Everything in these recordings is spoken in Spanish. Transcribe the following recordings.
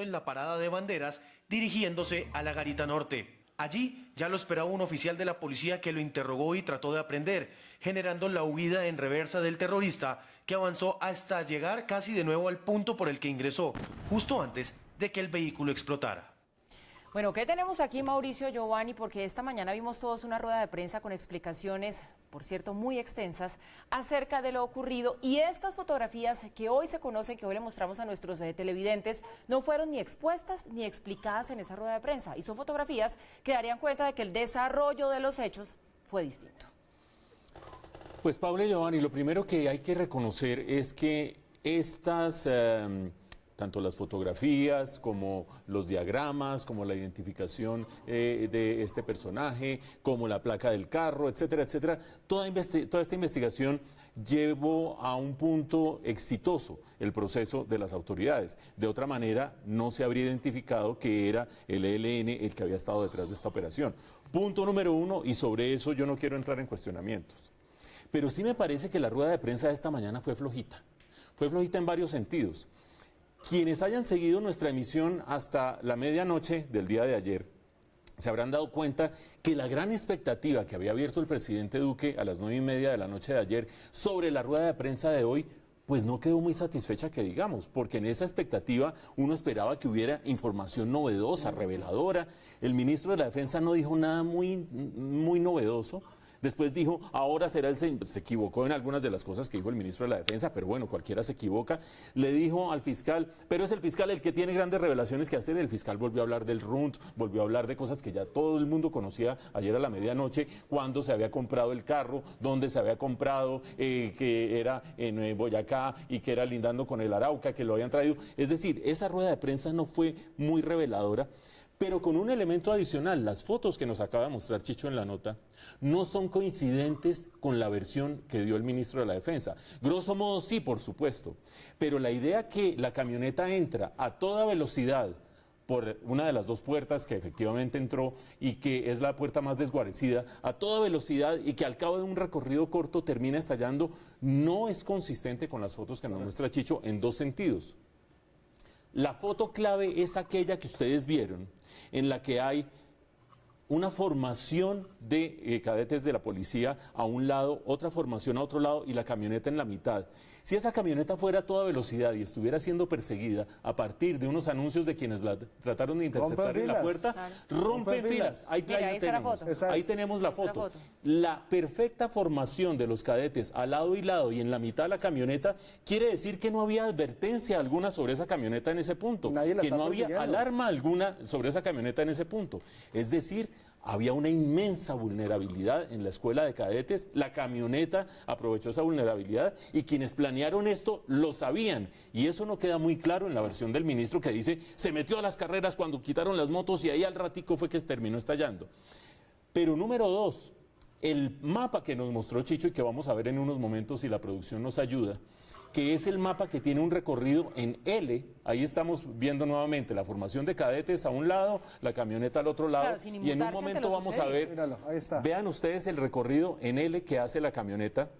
en la parada de banderas dirigiéndose a la Garita Norte. Allí ya lo esperaba un oficial de la policía que lo interrogó y trató de aprender, generando la huida en reversa del terrorista que avanzó hasta llegar casi de nuevo al punto por el que ingresó, justo antes de que el vehículo explotara. Bueno, ¿qué tenemos aquí, Mauricio Giovanni? Porque esta mañana vimos todos una rueda de prensa con explicaciones, por cierto, muy extensas, acerca de lo ocurrido. Y estas fotografías que hoy se conocen, que hoy le mostramos a nuestros eh, televidentes, no fueron ni expuestas ni explicadas en esa rueda de prensa. Y son fotografías que darían cuenta de que el desarrollo de los hechos fue distinto. Pues Pablo y Giovanni, lo primero que hay que reconocer es que estas... Em, tanto las fotografías como los diagramas, como la identificación eh, de este personaje, como la placa del carro, etcétera, etcétera. Toda, toda esta investigación llevó a un punto exitoso el proceso de las autoridades. De otra manera, no se habría identificado que era el ELN el que había estado detrás de esta operación. Punto número uno, y sobre eso yo no quiero entrar en cuestionamientos. Pero sí me parece que la rueda de prensa de esta mañana fue flojita. Fue flojita en varios sentidos. Quienes hayan seguido nuestra emisión hasta la medianoche del día de ayer se habrán dado cuenta que la gran expectativa que había abierto el presidente Duque a las nueve y media de la noche de ayer sobre la rueda de prensa de hoy pues no quedó muy satisfecha que digamos, porque en esa expectativa uno esperaba que hubiera información novedosa, reveladora. El ministro de la Defensa no dijo nada muy, muy novedoso. Después dijo, ahora será el señor, se equivocó en algunas de las cosas que dijo el ministro de la Defensa, pero bueno, cualquiera se equivoca. Le dijo al fiscal, pero es el fiscal el que tiene grandes revelaciones que hacer. El fiscal volvió a hablar del RUNT, volvió a hablar de cosas que ya todo el mundo conocía ayer a la medianoche, cuando se había comprado el carro, dónde se había comprado, eh, que era en eh, Boyacá y que era lindando con el Arauca, que lo habían traído. Es decir, esa rueda de prensa no fue muy reveladora pero con un elemento adicional, las fotos que nos acaba de mostrar Chicho en la nota no son coincidentes con la versión que dio el ministro de la Defensa. Grosso modo sí, por supuesto, pero la idea que la camioneta entra a toda velocidad por una de las dos puertas que efectivamente entró y que es la puerta más desguarecida, a toda velocidad y que al cabo de un recorrido corto termina estallando, no es consistente con las fotos que nos muestra Chicho en dos sentidos. La foto clave es aquella que ustedes vieron, en la que hay una formación de eh, cadetes de la policía a un lado, otra formación a otro lado y la camioneta en la mitad. Si esa camioneta fuera a toda velocidad y estuviera siendo perseguida a partir de unos anuncios de quienes la trataron de interceptar en la puerta, rompe filas. Ahí, tenemos. La foto. la perfecta formación de los cadetes al lado y lado y en la mitad de la camioneta quiere decir que no había advertencia alguna sobre esa camioneta en ese punto. Nadie que no había alarma alguna sobre esa camioneta en ese punto. Es decir, había una inmensa vulnerabilidad en la escuela de cadetes, la camioneta aprovechó esa vulnerabilidad y quienes planearon esto lo sabían. Y eso no queda muy claro en la versión del ministro que dice, se metió a las carreras cuando quitaron las motos y ahí al ratico fue que terminó estallando. Pero número dos, el mapa que nos mostró Chicho y que vamos a ver en unos momentos si la producción nos ayuda, que es el mapa que tiene un recorrido en L. Ahí estamos viendo nuevamente la formación de cadetes a un lado, la camioneta al otro lado. y en un momento vamos a ver, vean ustedes el recorrido en L que hace la camioneta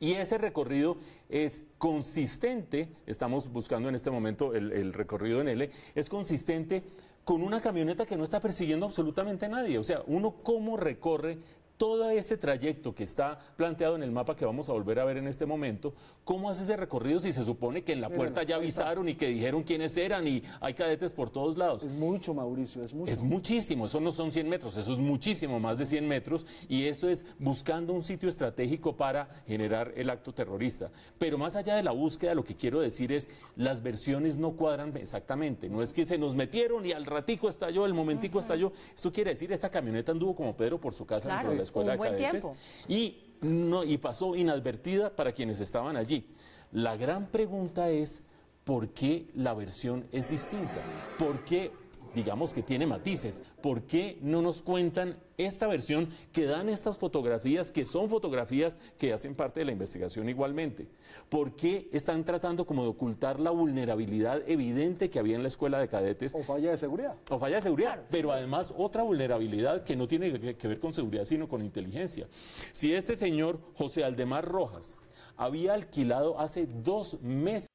y ese recorrido es consistente, estamos buscando en este momento el, el, recorrido en L, es consistente con una camioneta que no está persiguiendo absolutamente a nadie. O sea, uno cómo recorre todo ese trayecto que está planteado en el mapa que vamos a volver a ver en este momento, ¿cómo hace ese recorrido si se supone que en la puerta ya avisaron y que dijeron quiénes eran y hay cadetes por todos lados? Es mucho, Mauricio, es mucho. Es muchísimo, eso no son 100 metros, eso es muchísimo, más de 100 metros, y eso es buscando un sitio estratégico para generar el acto terrorista. Pero más allá de la búsqueda, lo que quiero decir es, las versiones no cuadran exactamente, no es que se nos metieron y al ratico estalló, el momentico estalló, eso quiere decir, esta camioneta anduvo como Pedro por su casa. Claro. Y, no, y pasó inadvertida para quienes estaban allí. La gran pregunta es, ¿por qué la versión es distinta? ¿Por qué digamos que tiene matices. ¿Por qué no nos cuentan esta versión que dan estas fotografías, que son fotografías que hacen parte de la investigación igualmente? ¿Por qué están tratando como de ocultar la vulnerabilidad evidente que había en la escuela de cadetes? O falla de seguridad. O falla de seguridad, pero además otra vulnerabilidad que no tiene que ver con seguridad, sino con inteligencia. Si este señor José Aldemar Rojas había alquilado hace dos meses,